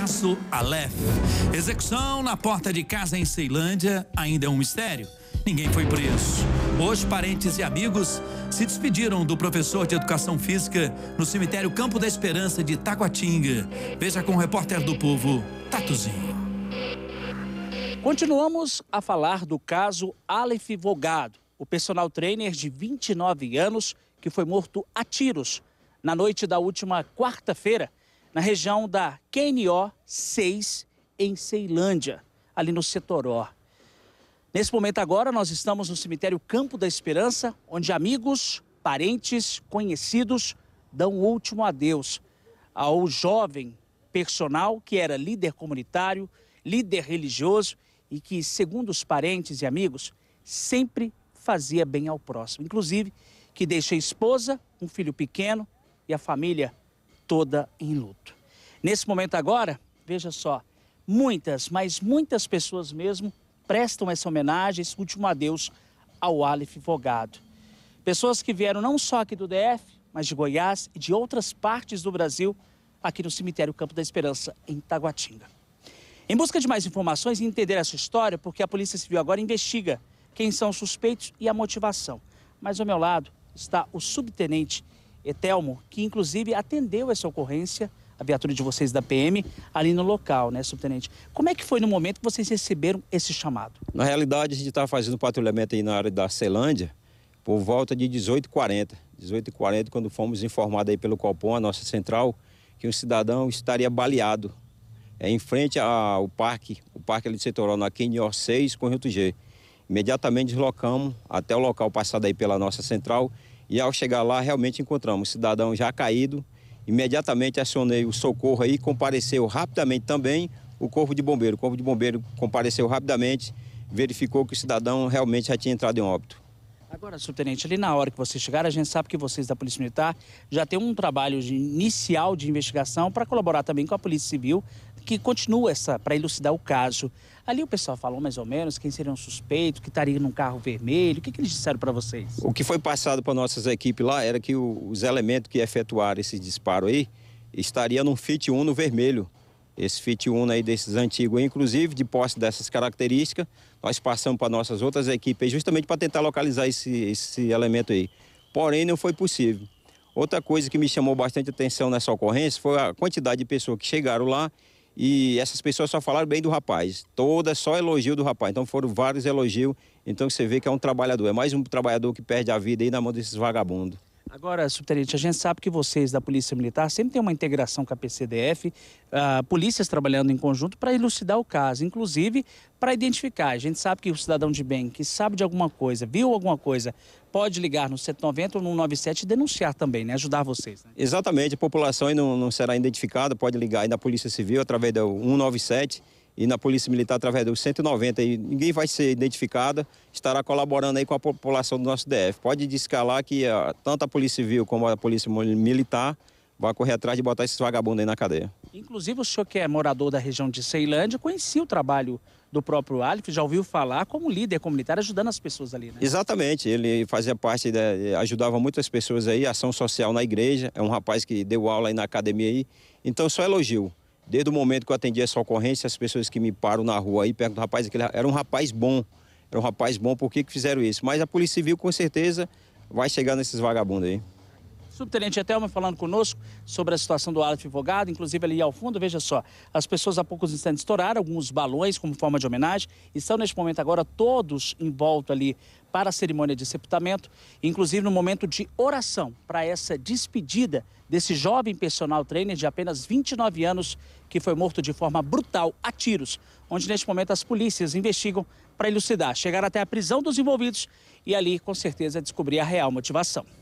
Caso Aleph. Execução na porta de casa em Ceilândia ainda é um mistério. Ninguém foi preso. Hoje, parentes e amigos se despediram do professor de educação física no cemitério Campo da Esperança de Taguatinga. Veja com o repórter do povo, Tatuzinho. Continuamos a falar do caso Aleph Vogado, o personal trainer de 29 anos que foi morto a tiros na noite da última quarta-feira na região da QNO 6, em Ceilândia, ali no Setoró. Nesse momento agora, nós estamos no cemitério Campo da Esperança, onde amigos, parentes, conhecidos dão o último adeus ao jovem personal que era líder comunitário, líder religioso e que, segundo os parentes e amigos, sempre fazia bem ao próximo. Inclusive, que deixa esposa, um filho pequeno e a família toda em luto. Nesse momento agora, veja só, muitas, mas muitas pessoas mesmo prestam essa homenagem, esse último adeus ao Aleph Vogado. Pessoas que vieram não só aqui do DF, mas de Goiás e de outras partes do Brasil, aqui no cemitério Campo da Esperança, em Taguatinga. Em busca de mais informações e entender essa história, porque a Polícia Civil agora investiga quem são os suspeitos e a motivação. Mas ao meu lado está o subtenente Etelmo, que inclusive atendeu essa ocorrência, a viatura de vocês da PM, ali no local, né, subtenente? Como é que foi no momento que vocês receberam esse chamado? Na realidade, a gente estava fazendo patrulhamento aí na área da Ceilândia por volta de 18h40. 18h40, quando fomos informados aí pelo Copom, a nossa central, que um cidadão estaria baleado é, em frente ao parque, o parque ali de Setoral, na Quinor 6, conjunto G. Imediatamente deslocamos até o local passado aí pela nossa central e ao chegar lá, realmente encontramos um cidadão já caído. Imediatamente acionei o socorro aí, compareceu rapidamente também o Corpo de Bombeiro. O Corpo de Bombeiro compareceu rapidamente, verificou que o cidadão realmente já tinha entrado em óbito. Agora, subtenente, ali na hora que vocês chegaram, a gente sabe que vocês da Polícia Militar já têm um trabalho de inicial de investigação para colaborar também com a Polícia Civil que continua essa para elucidar o caso. Ali o pessoal falou mais ou menos quem seria um suspeito, que estaria num carro vermelho. O que, que eles disseram para vocês? O que foi passado para nossas equipes lá era que os elementos que efetuaram esse disparo aí estaria num Fit Uno vermelho. Esse Fit Uno aí desses antigos, inclusive de posse dessas características, nós passamos para nossas outras equipes justamente para tentar localizar esse, esse elemento aí. Porém, não foi possível. Outra coisa que me chamou bastante atenção nessa ocorrência foi a quantidade de pessoas que chegaram lá e essas pessoas só falaram bem do rapaz, todas só elogio do rapaz. Então foram vários elogios. Então você vê que é um trabalhador, é mais um trabalhador que perde a vida aí na mão desses vagabundos. Agora, subtenente, a gente sabe que vocês da Polícia Militar sempre tem uma integração com a PCDF, uh, ah, polícias trabalhando em conjunto para elucidar o caso, inclusive para identificar. A gente sabe que o cidadão de bem, que sabe de alguma coisa, viu alguma coisa, pode ligar no 190 ou no 97 e denunciar também, né? Ajudar vocês. Né? Exatamente, a população não, não será identificada, pode ligar aí na Polícia Civil através do 197 e na Polícia Militar através dos 190. E ninguém vai ser identificada, estará colaborando aí com a população do nosso DF. Pode descalar que a, ah, tanto a Polícia Civil como a Polícia Militar vai correr atrás de botar esses vagabundos aí na cadeia. Inclusive, o senhor que é morador da região de Ceilândia, conhecia o trabalho do próprio Alif, já ouviu falar como líder comunitário ajudando as pessoas ali, né? Exatamente, ele fazia parte, da, ajudava muitas pessoas aí, ação social na igreja, é um rapaz que deu aula aí na academia aí, então só elogio. Desde o momento que eu atendi essa ocorrência, as pessoas que me param na rua aí perguntam, rapaz, aquele era um rapaz bom. Era um rapaz bom, por que, que fizeram isso? Mas a Polícia Civil, com certeza, vai chegar nesses vagabundos aí. Subtenente Etelma falando conosco sobre a situação do Aleph Vogado, inclusive ali ao fundo, veja só, as pessoas há poucos instantes estouraram alguns balões como forma de homenagem e estão neste momento agora todos em volta ali para a cerimônia de sepultamento, inclusive no momento de oração para essa despedida desse jovem personal trainer de apenas 29 anos que foi morto de forma brutal a tiros, onde neste momento as polícias investigam para elucidar, chegar até a prisão dos envolvidos e ali com certeza descobrir a real motivação.